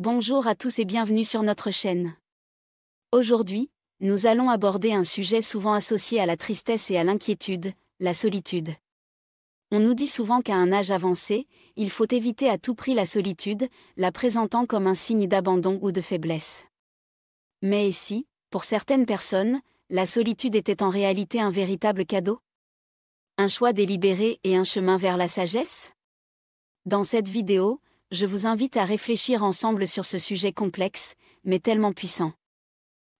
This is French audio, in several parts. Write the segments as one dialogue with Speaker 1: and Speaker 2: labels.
Speaker 1: Bonjour à tous et bienvenue sur notre chaîne. Aujourd'hui, nous allons aborder un sujet souvent associé à la tristesse et à l'inquiétude, la solitude. On nous dit souvent qu'à un âge avancé, il faut éviter à tout prix la solitude, la présentant comme un signe d'abandon ou de faiblesse. Mais et si, pour certaines personnes, la solitude était en réalité un véritable cadeau Un choix délibéré et un chemin vers la sagesse Dans cette vidéo, je vous invite à réfléchir ensemble sur ce sujet complexe, mais tellement puissant.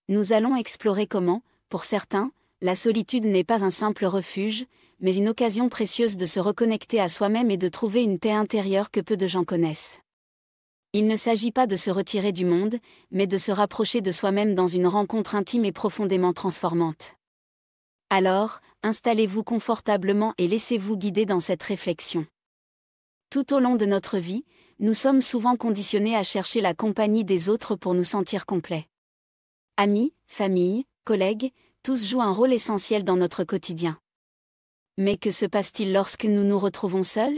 Speaker 1: Nous allons explorer comment, pour certains, la solitude n'est pas un simple refuge, mais une occasion précieuse de se reconnecter à soi-même et de trouver une paix intérieure que peu de gens connaissent. Il ne s'agit pas de se retirer du monde, mais de se rapprocher de soi-même dans une rencontre intime et profondément transformante. Alors, installez-vous confortablement et laissez-vous guider dans cette réflexion. Tout au long de notre vie, nous sommes souvent conditionnés à chercher la compagnie des autres pour nous sentir complets. Amis, famille, collègues, tous jouent un rôle essentiel dans notre quotidien. Mais que se passe-t-il lorsque nous nous retrouvons seuls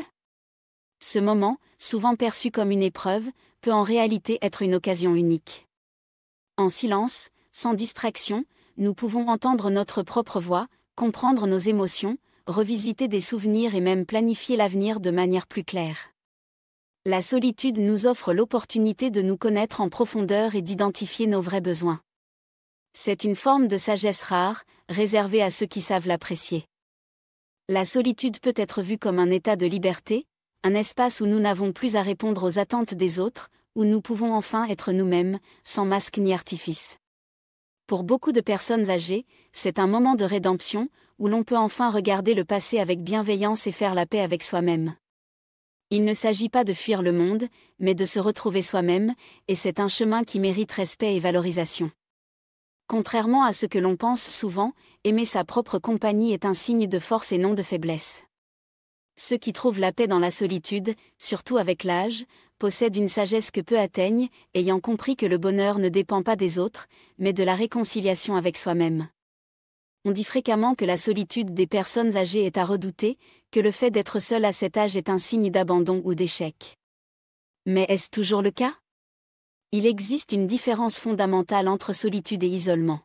Speaker 1: Ce moment, souvent perçu comme une épreuve, peut en réalité être une occasion unique. En silence, sans distraction, nous pouvons entendre notre propre voix, comprendre nos émotions, revisiter des souvenirs et même planifier l'avenir de manière plus claire la solitude nous offre l'opportunité de nous connaître en profondeur et d'identifier nos vrais besoins. C'est une forme de sagesse rare, réservée à ceux qui savent l'apprécier. La solitude peut être vue comme un état de liberté, un espace où nous n'avons plus à répondre aux attentes des autres, où nous pouvons enfin être nous-mêmes, sans masque ni artifice. Pour beaucoup de personnes âgées, c'est un moment de rédemption, où l'on peut enfin regarder le passé avec bienveillance et faire la paix avec soi-même. Il ne s'agit pas de fuir le monde, mais de se retrouver soi-même, et c'est un chemin qui mérite respect et valorisation. Contrairement à ce que l'on pense souvent, aimer sa propre compagnie est un signe de force et non de faiblesse. Ceux qui trouvent la paix dans la solitude, surtout avec l'âge, possèdent une sagesse que peu atteignent, ayant compris que le bonheur ne dépend pas des autres, mais de la réconciliation avec soi-même on dit fréquemment que la solitude des personnes âgées est à redouter, que le fait d'être seul à cet âge est un signe d'abandon ou d'échec. Mais est-ce toujours le cas Il existe une différence fondamentale entre solitude et isolement.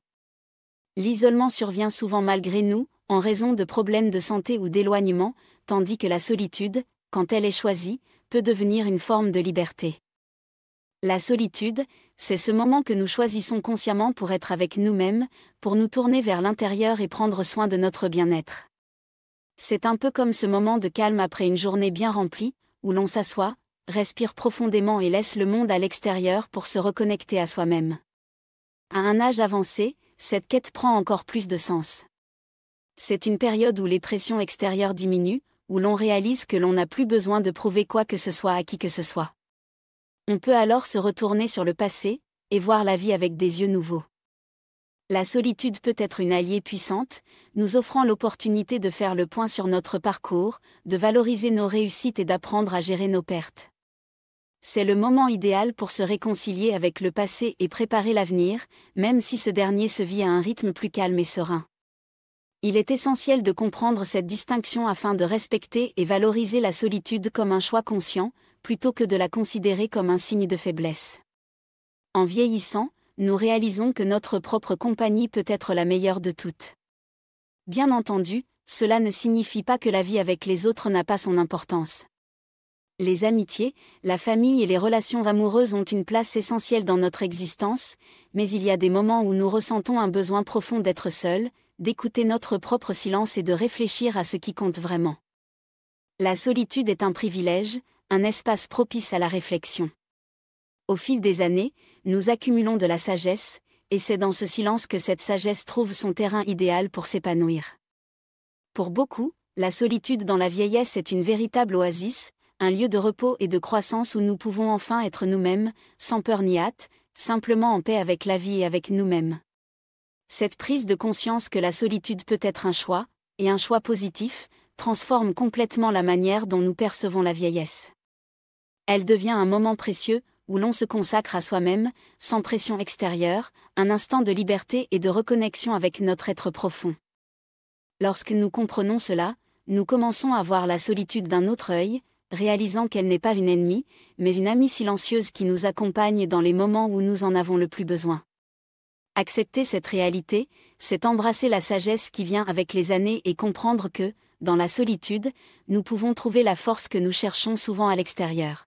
Speaker 1: L'isolement survient souvent malgré nous, en raison de problèmes de santé ou d'éloignement, tandis que la solitude, quand elle est choisie, peut devenir une forme de liberté. La solitude, c'est ce moment que nous choisissons consciemment pour être avec nous-mêmes, pour nous tourner vers l'intérieur et prendre soin de notre bien-être. C'est un peu comme ce moment de calme après une journée bien remplie, où l'on s'assoit, respire profondément et laisse le monde à l'extérieur pour se reconnecter à soi-même. À un âge avancé, cette quête prend encore plus de sens. C'est une période où les pressions extérieures diminuent, où l'on réalise que l'on n'a plus besoin de prouver quoi que ce soit à qui que ce soit. On peut alors se retourner sur le passé, et voir la vie avec des yeux nouveaux. La solitude peut être une alliée puissante, nous offrant l'opportunité de faire le point sur notre parcours, de valoriser nos réussites et d'apprendre à gérer nos pertes. C'est le moment idéal pour se réconcilier avec le passé et préparer l'avenir, même si ce dernier se vit à un rythme plus calme et serein. Il est essentiel de comprendre cette distinction afin de respecter et valoriser la solitude comme un choix conscient, plutôt que de la considérer comme un signe de faiblesse. En vieillissant, nous réalisons que notre propre compagnie peut être la meilleure de toutes. Bien entendu, cela ne signifie pas que la vie avec les autres n'a pas son importance. Les amitiés, la famille et les relations amoureuses ont une place essentielle dans notre existence, mais il y a des moments où nous ressentons un besoin profond d'être seuls, d'écouter notre propre silence et de réfléchir à ce qui compte vraiment. La solitude est un privilège, un espace propice à la réflexion. Au fil des années, nous accumulons de la sagesse, et c'est dans ce silence que cette sagesse trouve son terrain idéal pour s'épanouir. Pour beaucoup, la solitude dans la vieillesse est une véritable oasis, un lieu de repos et de croissance où nous pouvons enfin être nous-mêmes, sans peur ni hâte, simplement en paix avec la vie et avec nous-mêmes. Cette prise de conscience que la solitude peut être un choix, et un choix positif, transforme complètement la manière dont nous percevons la vieillesse. Elle devient un moment précieux, où l'on se consacre à soi-même, sans pression extérieure, un instant de liberté et de reconnexion avec notre être profond. Lorsque nous comprenons cela, nous commençons à voir la solitude d'un autre œil, réalisant qu'elle n'est pas une ennemie, mais une amie silencieuse qui nous accompagne dans les moments où nous en avons le plus besoin. Accepter cette réalité, c'est embrasser la sagesse qui vient avec les années et comprendre que, dans la solitude, nous pouvons trouver la force que nous cherchons souvent à l'extérieur.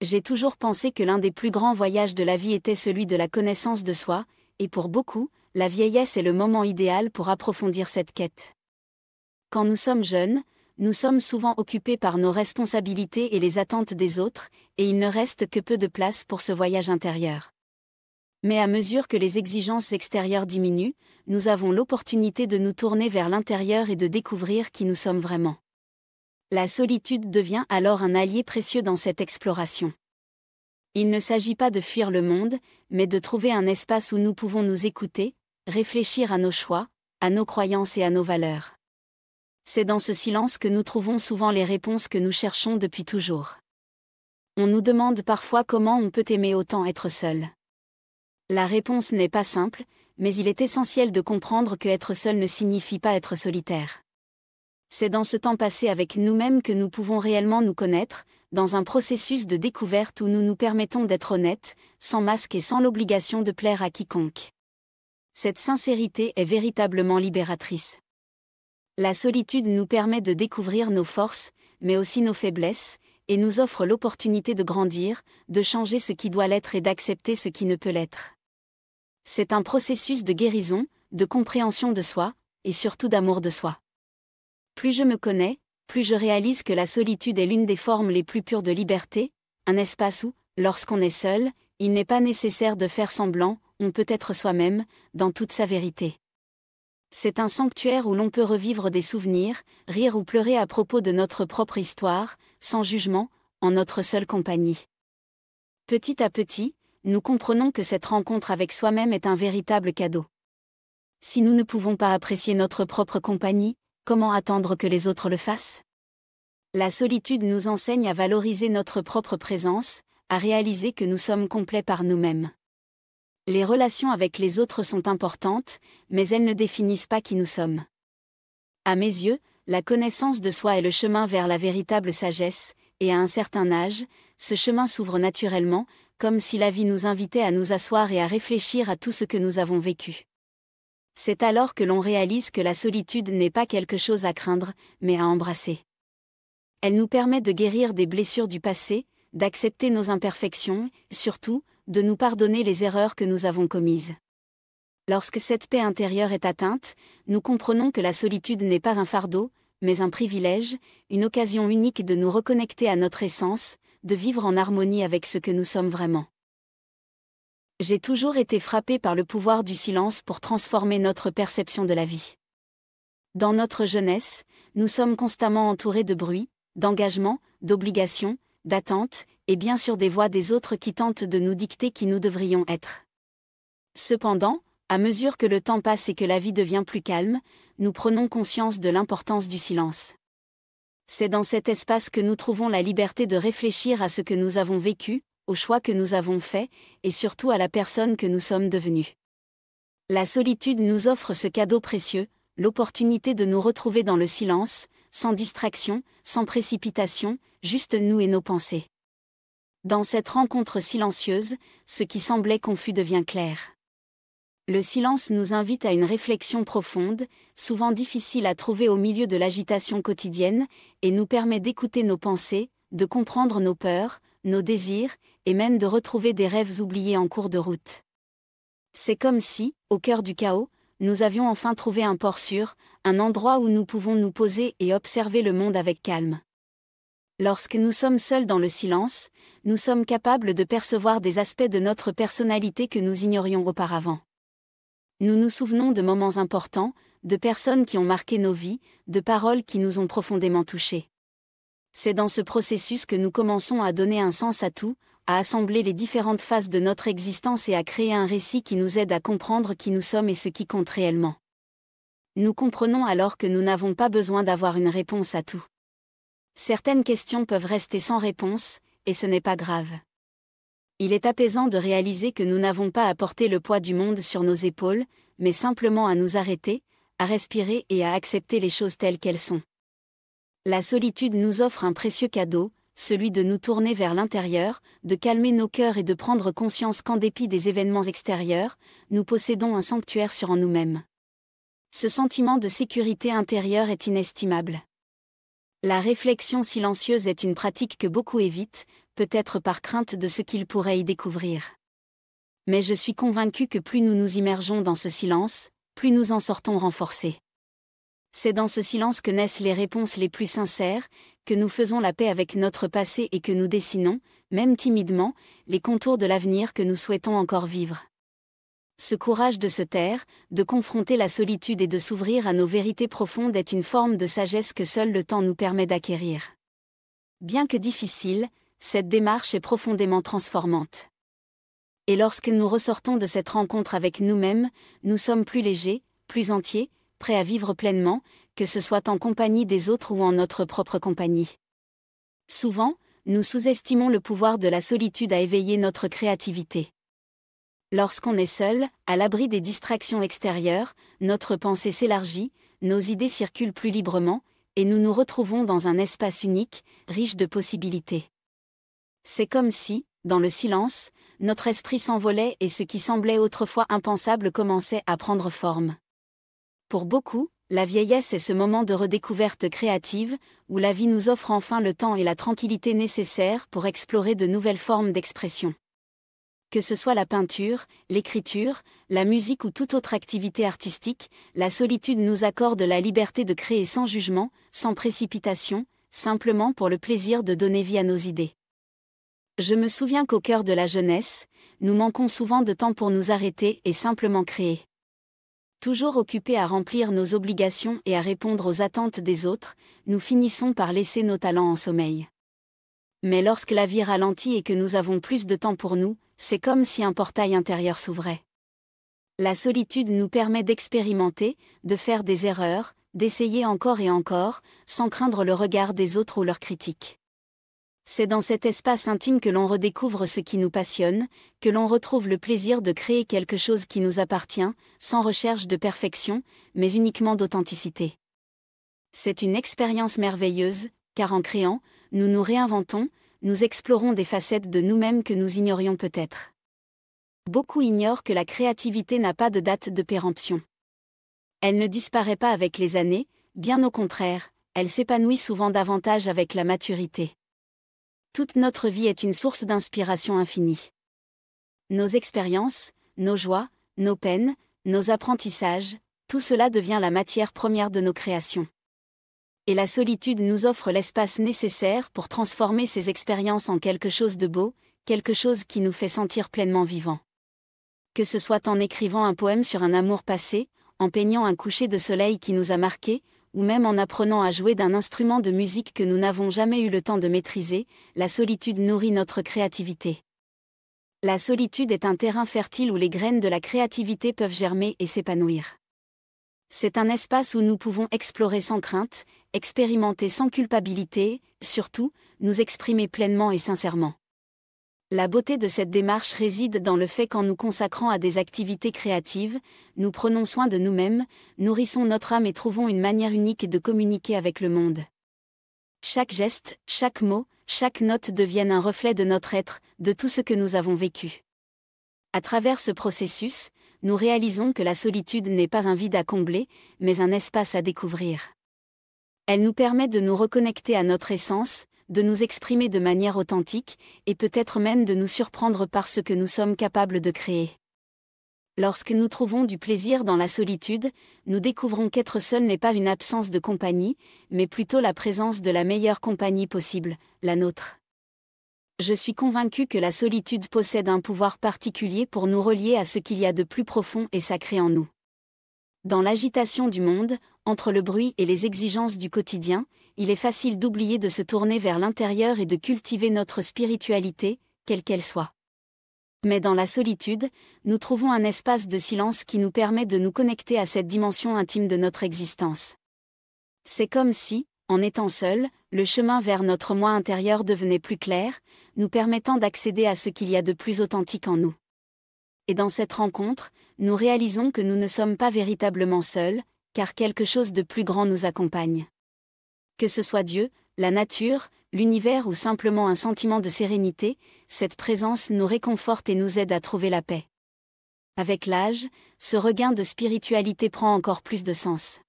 Speaker 1: J'ai toujours pensé que l'un des plus grands voyages de la vie était celui de la connaissance de soi, et pour beaucoup, la vieillesse est le moment idéal pour approfondir cette quête. Quand nous sommes jeunes, nous sommes souvent occupés par nos responsabilités et les attentes des autres, et il ne reste que peu de place pour ce voyage intérieur. Mais à mesure que les exigences extérieures diminuent, nous avons l'opportunité de nous tourner vers l'intérieur et de découvrir qui nous sommes vraiment. La solitude devient alors un allié précieux dans cette exploration. Il ne s'agit pas de fuir le monde, mais de trouver un espace où nous pouvons nous écouter, réfléchir à nos choix, à nos croyances et à nos valeurs. C'est dans ce silence que nous trouvons souvent les réponses que nous cherchons depuis toujours. On nous demande parfois comment on peut aimer autant être seul. La réponse n'est pas simple, mais il est essentiel de comprendre que être seul ne signifie pas être solitaire. C'est dans ce temps passé avec nous-mêmes que nous pouvons réellement nous connaître, dans un processus de découverte où nous nous permettons d'être honnêtes, sans masque et sans l'obligation de plaire à quiconque. Cette sincérité est véritablement libératrice. La solitude nous permet de découvrir nos forces, mais aussi nos faiblesses, et nous offre l'opportunité de grandir, de changer ce qui doit l'être et d'accepter ce qui ne peut l'être. C'est un processus de guérison, de compréhension de soi, et surtout d'amour de soi. Plus je me connais, plus je réalise que la solitude est l'une des formes les plus pures de liberté, un espace où, lorsqu'on est seul, il n'est pas nécessaire de faire semblant, on peut être soi-même, dans toute sa vérité. C'est un sanctuaire où l'on peut revivre des souvenirs, rire ou pleurer à propos de notre propre histoire, sans jugement, en notre seule compagnie. Petit à petit, nous comprenons que cette rencontre avec soi-même est un véritable cadeau. Si nous ne pouvons pas apprécier notre propre compagnie, comment attendre que les autres le fassent La solitude nous enseigne à valoriser notre propre présence, à réaliser que nous sommes complets par nous-mêmes. Les relations avec les autres sont importantes, mais elles ne définissent pas qui nous sommes. À mes yeux, la connaissance de soi est le chemin vers la véritable sagesse, et à un certain âge, ce chemin s'ouvre naturellement, comme si la vie nous invitait à nous asseoir et à réfléchir à tout ce que nous avons vécu c'est alors que l'on réalise que la solitude n'est pas quelque chose à craindre, mais à embrasser. Elle nous permet de guérir des blessures du passé, d'accepter nos imperfections, surtout, de nous pardonner les erreurs que nous avons commises. Lorsque cette paix intérieure est atteinte, nous comprenons que la solitude n'est pas un fardeau, mais un privilège, une occasion unique de nous reconnecter à notre essence, de vivre en harmonie avec ce que nous sommes vraiment. J'ai toujours été frappé par le pouvoir du silence pour transformer notre perception de la vie. Dans notre jeunesse, nous sommes constamment entourés de bruit, d'engagements, d'obligations, d'attentes, et bien sûr des voix des autres qui tentent de nous dicter qui nous devrions être. Cependant, à mesure que le temps passe et que la vie devient plus calme, nous prenons conscience de l'importance du silence. C'est dans cet espace que nous trouvons la liberté de réfléchir à ce que nous avons vécu, au choix que nous avons fait, et surtout à la personne que nous sommes devenus. La solitude nous offre ce cadeau précieux, l'opportunité de nous retrouver dans le silence, sans distraction, sans précipitation, juste nous et nos pensées. Dans cette rencontre silencieuse, ce qui semblait confus devient clair. Le silence nous invite à une réflexion profonde, souvent difficile à trouver au milieu de l'agitation quotidienne, et nous permet d'écouter nos pensées, de comprendre nos peurs, nos désirs, et même de retrouver des rêves oubliés en cours de route. C'est comme si, au cœur du chaos, nous avions enfin trouvé un port sûr, un endroit où nous pouvons nous poser et observer le monde avec calme. Lorsque nous sommes seuls dans le silence, nous sommes capables de percevoir des aspects de notre personnalité que nous ignorions auparavant. Nous nous souvenons de moments importants, de personnes qui ont marqué nos vies, de paroles qui nous ont profondément touchés. C'est dans ce processus que nous commençons à donner un sens à tout, à assembler les différentes phases de notre existence et à créer un récit qui nous aide à comprendre qui nous sommes et ce qui compte réellement. Nous comprenons alors que nous n'avons pas besoin d'avoir une réponse à tout. Certaines questions peuvent rester sans réponse, et ce n'est pas grave. Il est apaisant de réaliser que nous n'avons pas à porter le poids du monde sur nos épaules, mais simplement à nous arrêter, à respirer et à accepter les choses telles qu'elles sont. La solitude nous offre un précieux cadeau, celui de nous tourner vers l'intérieur, de calmer nos cœurs et de prendre conscience qu'en dépit des événements extérieurs, nous possédons un sanctuaire sur en nous-mêmes. Ce sentiment de sécurité intérieure est inestimable. La réflexion silencieuse est une pratique que beaucoup évitent, peut-être par crainte de ce qu'ils pourraient y découvrir. Mais je suis convaincu que plus nous nous immergeons dans ce silence, plus nous en sortons renforcés. C'est dans ce silence que naissent les réponses les plus sincères, que nous faisons la paix avec notre passé et que nous dessinons, même timidement, les contours de l'avenir que nous souhaitons encore vivre. Ce courage de se taire, de confronter la solitude et de s'ouvrir à nos vérités profondes est une forme de sagesse que seul le temps nous permet d'acquérir. Bien que difficile, cette démarche est profondément transformante. Et lorsque nous ressortons de cette rencontre avec nous-mêmes, nous sommes plus légers, plus entiers, prêts à vivre pleinement, que ce soit en compagnie des autres ou en notre propre compagnie. Souvent, nous sous-estimons le pouvoir de la solitude à éveiller notre créativité. Lorsqu'on est seul, à l'abri des distractions extérieures, notre pensée s'élargit, nos idées circulent plus librement, et nous nous retrouvons dans un espace unique, riche de possibilités. C'est comme si, dans le silence, notre esprit s'envolait et ce qui semblait autrefois impensable commençait à prendre forme. Pour beaucoup, la vieillesse est ce moment de redécouverte créative, où la vie nous offre enfin le temps et la tranquillité nécessaires pour explorer de nouvelles formes d'expression. Que ce soit la peinture, l'écriture, la musique ou toute autre activité artistique, la solitude nous accorde la liberté de créer sans jugement, sans précipitation, simplement pour le plaisir de donner vie à nos idées. Je me souviens qu'au cœur de la jeunesse, nous manquons souvent de temps pour nous arrêter et simplement créer. Toujours occupés à remplir nos obligations et à répondre aux attentes des autres, nous finissons par laisser nos talents en sommeil. Mais lorsque la vie ralentit et que nous avons plus de temps pour nous, c'est comme si un portail intérieur s'ouvrait. La solitude nous permet d'expérimenter, de faire des erreurs, d'essayer encore et encore, sans craindre le regard des autres ou leurs critiques. C'est dans cet espace intime que l'on redécouvre ce qui nous passionne, que l'on retrouve le plaisir de créer quelque chose qui nous appartient, sans recherche de perfection, mais uniquement d'authenticité. C'est une expérience merveilleuse, car en créant, nous nous réinventons, nous explorons des facettes de nous-mêmes que nous ignorions peut-être. Beaucoup ignorent que la créativité n'a pas de date de péremption. Elle ne disparaît pas avec les années, bien au contraire, elle s'épanouit souvent davantage avec la maturité toute notre vie est une source d'inspiration infinie. Nos expériences, nos joies, nos peines, nos apprentissages, tout cela devient la matière première de nos créations. Et la solitude nous offre l'espace nécessaire pour transformer ces expériences en quelque chose de beau, quelque chose qui nous fait sentir pleinement vivants. Que ce soit en écrivant un poème sur un amour passé, en peignant un coucher de soleil qui nous a marqués, ou même en apprenant à jouer d'un instrument de musique que nous n'avons jamais eu le temps de maîtriser, la solitude nourrit notre créativité. La solitude est un terrain fertile où les graines de la créativité peuvent germer et s'épanouir. C'est un espace où nous pouvons explorer sans crainte, expérimenter sans culpabilité, surtout, nous exprimer pleinement et sincèrement. La beauté de cette démarche réside dans le fait qu'en nous consacrant à des activités créatives, nous prenons soin de nous-mêmes, nourrissons notre âme et trouvons une manière unique de communiquer avec le monde. Chaque geste, chaque mot, chaque note deviennent un reflet de notre être, de tout ce que nous avons vécu. À travers ce processus, nous réalisons que la solitude n'est pas un vide à combler, mais un espace à découvrir. Elle nous permet de nous reconnecter à notre essence, de nous exprimer de manière authentique, et peut-être même de nous surprendre par ce que nous sommes capables de créer. Lorsque nous trouvons du plaisir dans la solitude, nous découvrons qu'être seul n'est pas une absence de compagnie, mais plutôt la présence de la meilleure compagnie possible, la nôtre. Je suis convaincu que la solitude possède un pouvoir particulier pour nous relier à ce qu'il y a de plus profond et sacré en nous. Dans l'agitation du monde, entre le bruit et les exigences du quotidien, il est facile d'oublier de se tourner vers l'intérieur et de cultiver notre spiritualité, quelle qu'elle soit. Mais dans la solitude, nous trouvons un espace de silence qui nous permet de nous connecter à cette dimension intime de notre existence. C'est comme si, en étant seul, le chemin vers notre moi intérieur devenait plus clair, nous permettant d'accéder à ce qu'il y a de plus authentique en nous. Et dans cette rencontre, nous réalisons que nous ne sommes pas véritablement seuls, car quelque chose de plus grand nous accompagne. Que ce soit Dieu, la nature, l'univers ou simplement un sentiment de sérénité, cette présence nous réconforte et nous aide à trouver la paix. Avec l'âge, ce regain de spiritualité prend encore plus de sens.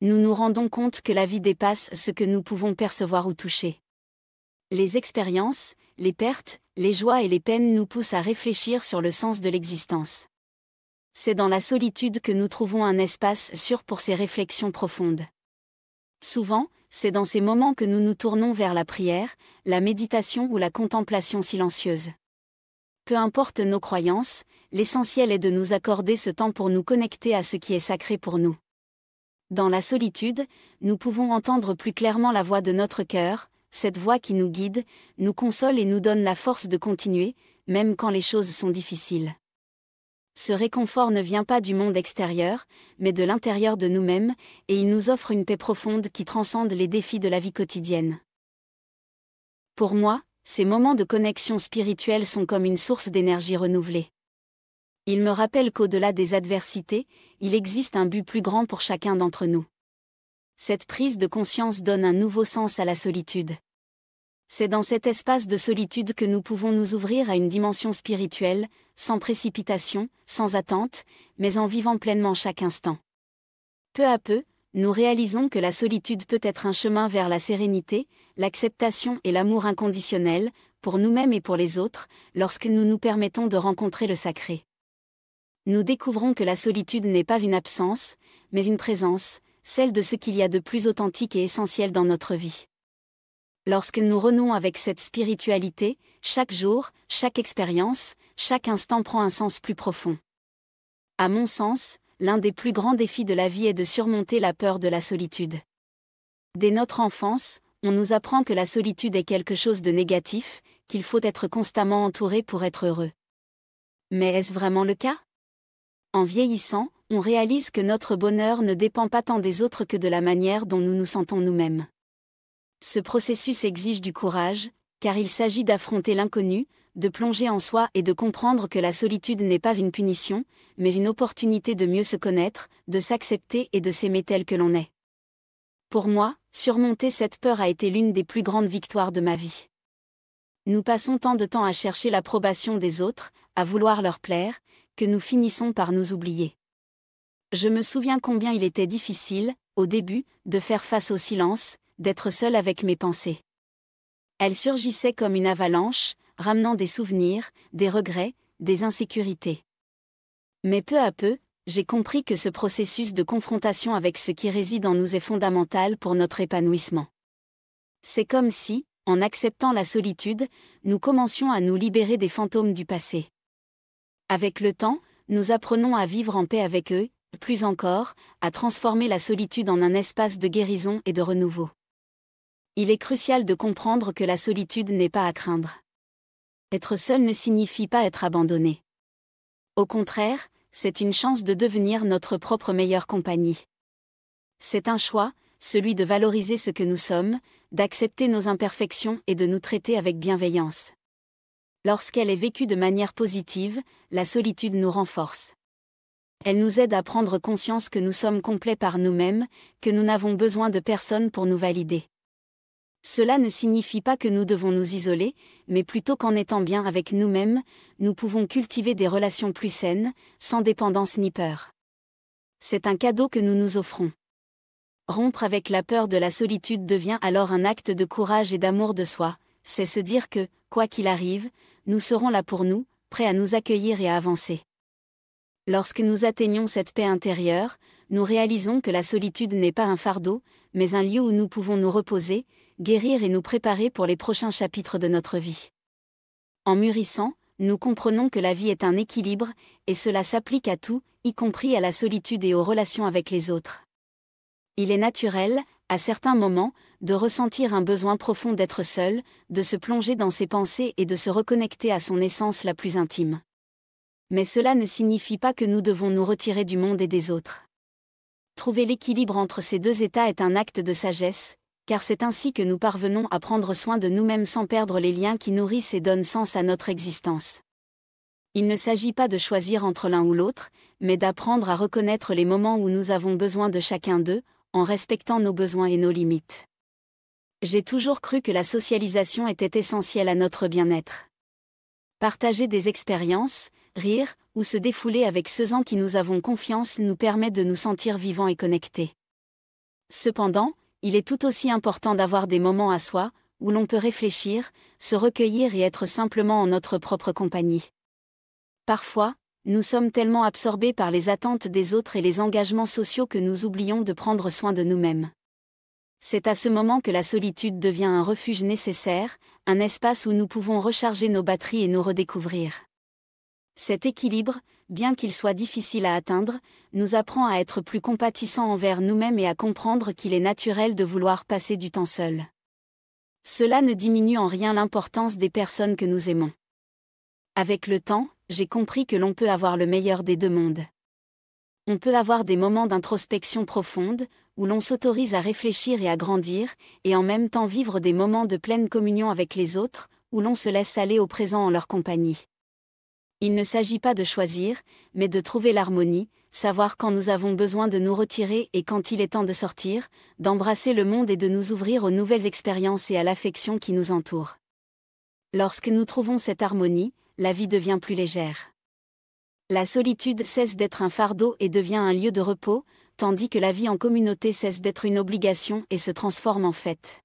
Speaker 1: Nous nous rendons compte que la vie dépasse ce que nous pouvons percevoir ou toucher. Les expériences, les pertes, les joies et les peines nous poussent à réfléchir sur le sens de l'existence. C'est dans la solitude que nous trouvons un espace sûr pour ces réflexions profondes. Souvent, c'est dans ces moments que nous nous tournons vers la prière, la méditation ou la contemplation silencieuse. Peu importe nos croyances, l'essentiel est de nous accorder ce temps pour nous connecter à ce qui est sacré pour nous. Dans la solitude, nous pouvons entendre plus clairement la voix de notre cœur, cette voix qui nous guide, nous console et nous donne la force de continuer, même quand les choses sont difficiles. Ce réconfort ne vient pas du monde extérieur, mais de l'intérieur de nous-mêmes, et il nous offre une paix profonde qui transcende les défis de la vie quotidienne. Pour moi, ces moments de connexion spirituelle sont comme une source d'énergie renouvelée. Ils me rappellent qu'au-delà des adversités, il existe un but plus grand pour chacun d'entre nous. Cette prise de conscience donne un nouveau sens à la solitude. C'est dans cet espace de solitude que nous pouvons nous ouvrir à une dimension spirituelle, sans précipitation, sans attente, mais en vivant pleinement chaque instant. Peu à peu, nous réalisons que la solitude peut être un chemin vers la sérénité, l'acceptation et l'amour inconditionnel, pour nous-mêmes et pour les autres, lorsque nous nous permettons de rencontrer le sacré. Nous découvrons que la solitude n'est pas une absence, mais une présence, celle de ce qu'il y a de plus authentique et essentiel dans notre vie lorsque nous renouons avec cette spiritualité, chaque jour, chaque expérience, chaque instant prend un sens plus profond. À mon sens, l'un des plus grands défis de la vie est de surmonter la peur de la solitude. Dès notre enfance, on nous apprend que la solitude est quelque chose de négatif, qu'il faut être constamment entouré pour être heureux. Mais est-ce vraiment le cas En vieillissant, on réalise que notre bonheur ne dépend pas tant des autres que de la manière dont nous nous sentons nous-mêmes. Ce processus exige du courage, car il s'agit d'affronter l'inconnu, de plonger en soi et de comprendre que la solitude n'est pas une punition, mais une opportunité de mieux se connaître, de s'accepter et de s'aimer tel que l'on est. Pour moi, surmonter cette peur a été l'une des plus grandes victoires de ma vie. Nous passons tant de temps à chercher l'approbation des autres, à vouloir leur plaire, que nous finissons par nous oublier. Je me souviens combien il était difficile, au début, de faire face au silence, d'être seule avec mes pensées. Elles surgissaient comme une avalanche, ramenant des souvenirs, des regrets, des insécurités. Mais peu à peu, j'ai compris que ce processus de confrontation avec ce qui réside en nous est fondamental pour notre épanouissement. C'est comme si, en acceptant la solitude, nous commencions à nous libérer des fantômes du passé. Avec le temps, nous apprenons à vivre en paix avec eux, plus encore, à transformer la solitude en un espace de guérison et de renouveau il est crucial de comprendre que la solitude n'est pas à craindre. Être seul ne signifie pas être abandonné. Au contraire, c'est une chance de devenir notre propre meilleure compagnie. C'est un choix, celui de valoriser ce que nous sommes, d'accepter nos imperfections et de nous traiter avec bienveillance. Lorsqu'elle est vécue de manière positive, la solitude nous renforce. Elle nous aide à prendre conscience que nous sommes complets par nous-mêmes, que nous n'avons besoin de personne pour nous valider. Cela ne signifie pas que nous devons nous isoler, mais plutôt qu'en étant bien avec nous-mêmes, nous pouvons cultiver des relations plus saines, sans dépendance ni peur. C'est un cadeau que nous nous offrons. Rompre avec la peur de la solitude devient alors un acte de courage et d'amour de soi, c'est se dire que, quoi qu'il arrive, nous serons là pour nous, prêts à nous accueillir et à avancer. Lorsque nous atteignons cette paix intérieure, nous réalisons que la solitude n'est pas un fardeau, mais un lieu où nous pouvons nous reposer, guérir et nous préparer pour les prochains chapitres de notre vie. En mûrissant, nous comprenons que la vie est un équilibre, et cela s'applique à tout, y compris à la solitude et aux relations avec les autres. Il est naturel, à certains moments, de ressentir un besoin profond d'être seul, de se plonger dans ses pensées et de se reconnecter à son essence la plus intime. Mais cela ne signifie pas que nous devons nous retirer du monde et des autres. Trouver l'équilibre entre ces deux états est un acte de sagesse, car c'est ainsi que nous parvenons à prendre soin de nous-mêmes sans perdre les liens qui nourrissent et donnent sens à notre existence. Il ne s'agit pas de choisir entre l'un ou l'autre, mais d'apprendre à reconnaître les moments où nous avons besoin de chacun d'eux, en respectant nos besoins et nos limites. J'ai toujours cru que la socialisation était essentielle à notre bien-être. Partager des expériences, rire, ou se défouler avec ceux en qui nous avons confiance nous permet de nous sentir vivants et connectés. Cependant, il est tout aussi important d'avoir des moments à soi, où l'on peut réfléchir, se recueillir et être simplement en notre propre compagnie. Parfois, nous sommes tellement absorbés par les attentes des autres et les engagements sociaux que nous oublions de prendre soin de nous-mêmes. C'est à ce moment que la solitude devient un refuge nécessaire, un espace où nous pouvons recharger nos batteries et nous redécouvrir. Cet équilibre, bien qu'il soit difficile à atteindre, nous apprend à être plus compatissants envers nous-mêmes et à comprendre qu'il est naturel de vouloir passer du temps seul. Cela ne diminue en rien l'importance des personnes que nous aimons. Avec le temps, j'ai compris que l'on peut avoir le meilleur des deux mondes. On peut avoir des moments d'introspection profonde, où l'on s'autorise à réfléchir et à grandir, et en même temps vivre des moments de pleine communion avec les autres, où l'on se laisse aller au présent en leur compagnie. Il ne s'agit pas de choisir, mais de trouver l'harmonie, savoir quand nous avons besoin de nous retirer et quand il est temps de sortir, d'embrasser le monde et de nous ouvrir aux nouvelles expériences et à l'affection qui nous entoure. Lorsque nous trouvons cette harmonie, la vie devient plus légère. La solitude cesse d'être un fardeau et devient un lieu de repos, tandis que la vie en communauté cesse d'être une obligation et se transforme en fête.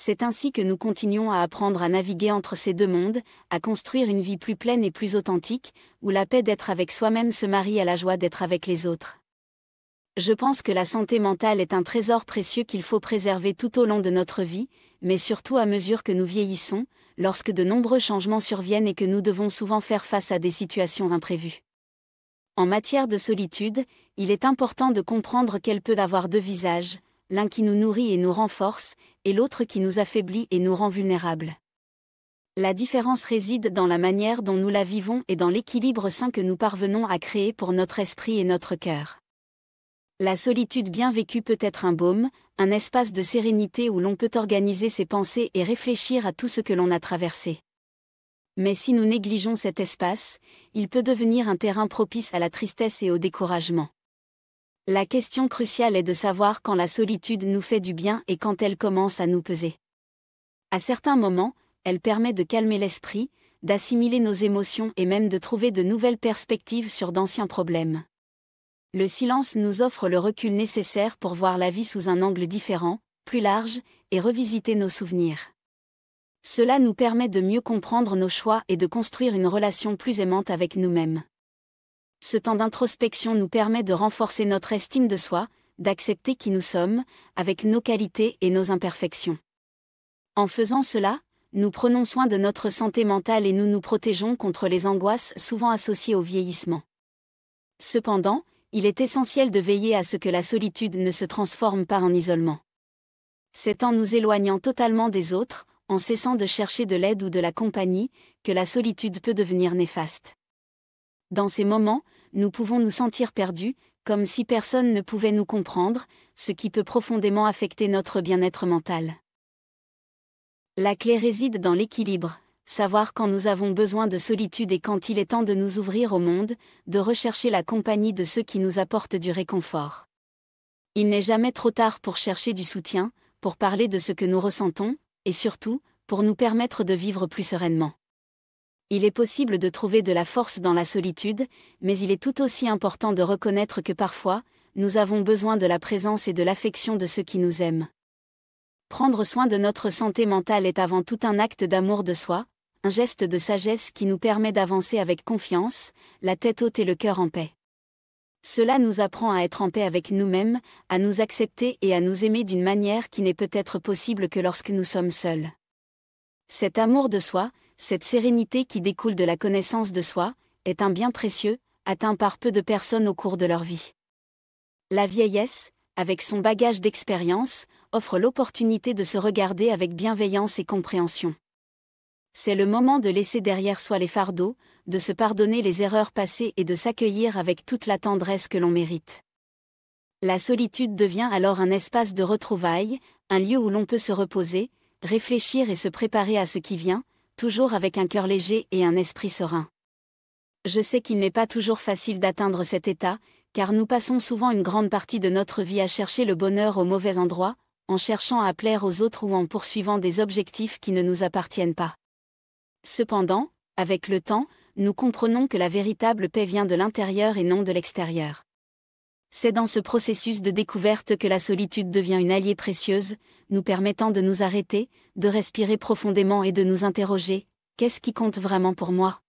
Speaker 1: C'est ainsi que nous continuons à apprendre à naviguer entre ces deux mondes, à construire une vie plus pleine et plus authentique, où la paix d'être avec soi-même se marie à la joie d'être avec les autres. Je pense que la santé mentale est un trésor précieux qu'il faut préserver tout au long de notre vie, mais surtout à mesure que nous vieillissons, lorsque de nombreux changements surviennent et que nous devons souvent faire face à des situations imprévues. En matière de solitude, il est important de comprendre qu'elle peut avoir deux visages, l'un qui nous nourrit et nous renforce, et l'autre qui nous affaiblit et nous rend vulnérables. La différence réside dans la manière dont nous la vivons et dans l'équilibre sain que nous parvenons à créer pour notre esprit et notre cœur. La solitude bien vécue peut être un baume, un espace de sérénité où l'on peut organiser ses pensées et réfléchir à tout ce que l'on a traversé. Mais si nous négligeons cet espace, il peut devenir un terrain propice à la tristesse et au découragement. La question cruciale est de savoir quand la solitude nous fait du bien et quand elle commence à nous peser. À certains moments, elle permet de calmer l'esprit, d'assimiler nos émotions et même de trouver de nouvelles perspectives sur d'anciens problèmes. Le silence nous offre le recul nécessaire pour voir la vie sous un angle différent, plus large, et revisiter nos souvenirs. Cela nous permet de mieux comprendre nos choix et de construire une relation plus aimante avec nous-mêmes. Ce temps d'introspection nous permet de renforcer notre estime de soi, d'accepter qui nous sommes, avec nos qualités et nos imperfections. En faisant cela, nous prenons soin de notre santé mentale et nous nous protégeons contre les angoisses souvent associées au vieillissement. Cependant, il est essentiel de veiller à ce que la solitude ne se transforme pas en isolement. C'est en nous éloignant totalement des autres, en cessant de chercher de l'aide ou de la compagnie, que la solitude peut devenir néfaste. Dans ces moments, nous pouvons nous sentir perdus, comme si personne ne pouvait nous comprendre, ce qui peut profondément affecter notre bien-être mental. La clé réside dans l'équilibre, savoir quand nous avons besoin de solitude et quand il est temps de nous ouvrir au monde, de rechercher la compagnie de ceux qui nous apportent du réconfort. Il n'est jamais trop tard pour chercher du soutien, pour parler de ce que nous ressentons, et surtout, pour nous permettre de vivre plus sereinement. Il est possible de trouver de la force dans la solitude, mais il est tout aussi important de reconnaître que parfois, nous avons besoin de la présence et de l'affection de ceux qui nous aiment. Prendre soin de notre santé mentale est avant tout un acte d'amour de soi, un geste de sagesse qui nous permet d'avancer avec confiance, la tête haute et le cœur en paix. Cela nous apprend à être en paix avec nous-mêmes, à nous accepter et à nous aimer d'une manière qui n'est peut-être possible que lorsque nous sommes seuls. Cet amour de soi, cette sérénité qui découle de la connaissance de soi, est un bien précieux, atteint par peu de personnes au cours de leur vie. La vieillesse, avec son bagage d'expérience, offre l'opportunité de se regarder avec bienveillance et compréhension. C'est le moment de laisser derrière soi les fardeaux, de se pardonner les erreurs passées et de s'accueillir avec toute la tendresse que l'on mérite. La solitude devient alors un espace de retrouvailles, un lieu où l'on peut se reposer, réfléchir et se préparer à ce qui vient, toujours avec un cœur léger et un esprit serein. Je sais qu'il n'est pas toujours facile d'atteindre cet état, car nous passons souvent une grande partie de notre vie à chercher le bonheur au mauvais endroit, en cherchant à plaire aux autres ou en poursuivant des objectifs qui ne nous appartiennent pas. Cependant, avec le temps, nous comprenons que la véritable paix vient de l'intérieur et non de l'extérieur. C'est dans ce processus de découverte que la solitude devient une alliée précieuse, nous permettant de nous arrêter, de respirer profondément et de nous interroger, qu'est-ce qui compte vraiment pour moi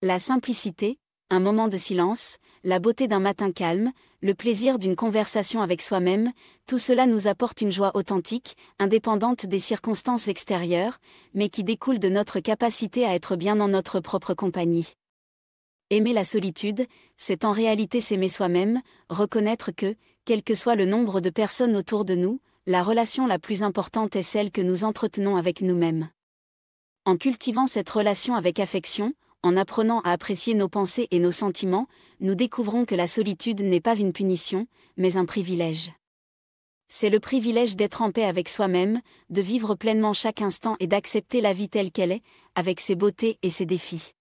Speaker 1: La simplicité, un moment de silence, la beauté d'un matin calme, le plaisir d'une conversation avec soi-même, tout cela nous apporte une joie authentique, indépendante des circonstances extérieures, mais qui découle de notre capacité à être bien en notre propre compagnie. Aimer la solitude, c'est en réalité s'aimer soi-même, reconnaître que, quel que soit le nombre de personnes autour de nous, la relation la plus importante est celle que nous entretenons avec nous-mêmes. En cultivant cette relation avec affection, en apprenant à apprécier nos pensées et nos sentiments, nous découvrons que la solitude n'est pas une punition, mais un privilège. C'est le privilège d'être en paix avec soi-même, de vivre pleinement chaque instant et d'accepter la vie telle qu'elle est, avec ses beautés et ses défis.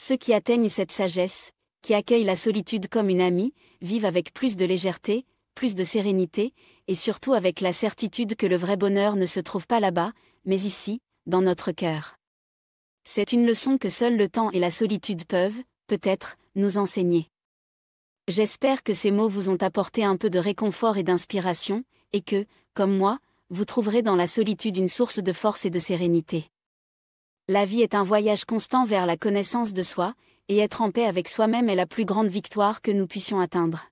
Speaker 1: Ceux qui atteignent cette sagesse, qui accueillent la solitude comme une amie, vivent avec plus de légèreté, plus de sérénité, et surtout avec la certitude que le vrai bonheur ne se trouve pas là-bas, mais ici, dans notre cœur. C'est une leçon que seul le temps et la solitude peuvent, peut-être, nous enseigner. J'espère que ces mots vous ont apporté un peu de réconfort et d'inspiration, et que, comme moi, vous trouverez dans la solitude une source de force et de sérénité. La vie est un voyage constant vers la connaissance de soi, et être en paix avec soi-même est la plus grande victoire que nous puissions atteindre.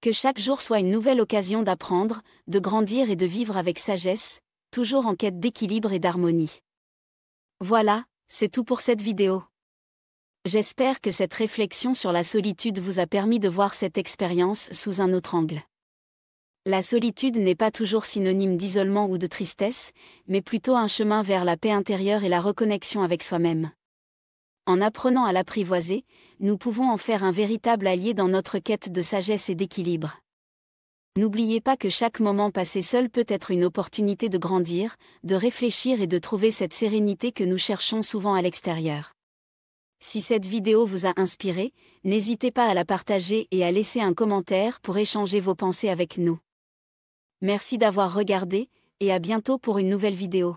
Speaker 1: Que chaque jour soit une nouvelle occasion d'apprendre, de grandir et de vivre avec sagesse, toujours en quête d'équilibre et d'harmonie. Voilà, c'est tout pour cette vidéo. J'espère que cette réflexion sur la solitude vous a permis de voir cette expérience sous un autre angle. La solitude n'est pas toujours synonyme d'isolement ou de tristesse, mais plutôt un chemin vers la paix intérieure et la reconnexion avec soi-même. En apprenant à l'apprivoiser, nous pouvons en faire un véritable allié dans notre quête de sagesse et d'équilibre. N'oubliez pas que chaque moment passé seul peut être une opportunité de grandir, de réfléchir et de trouver cette sérénité que nous cherchons souvent à l'extérieur. Si cette vidéo vous a inspiré, n'hésitez pas à la partager et à laisser un commentaire pour échanger vos pensées avec nous. Merci d'avoir regardé, et à bientôt pour une nouvelle vidéo.